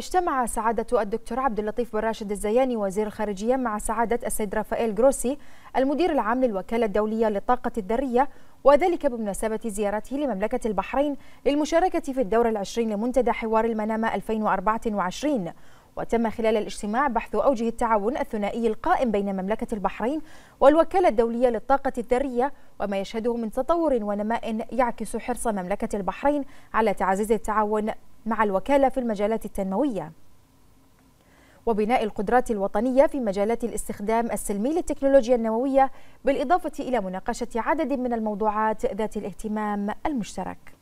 اجتمع سعادة الدكتور عبد اللطيف بن راشد الزياني وزير الخارجية مع سعادة السيد رافائيل جروسي المدير العام للوكالة الدولية للطاقة الذرية وذلك بمناسبة زيارته لمملكة البحرين للمشاركة في الدورة العشرين لمنتدى حوار المنامة 2024 وتم خلال الاجتماع بحث أوجه التعاون الثنائي القائم بين مملكة البحرين والوكالة الدولية للطاقة الذرية وما يشهده من تطور ونماء يعكس حرص مملكة البحرين على تعزيز التعاون مع الوكالة في المجالات التنموية وبناء القدرات الوطنية في مجالات الاستخدام السلمي للتكنولوجيا النووية بالإضافة إلى مناقشة عدد من الموضوعات ذات الاهتمام المشترك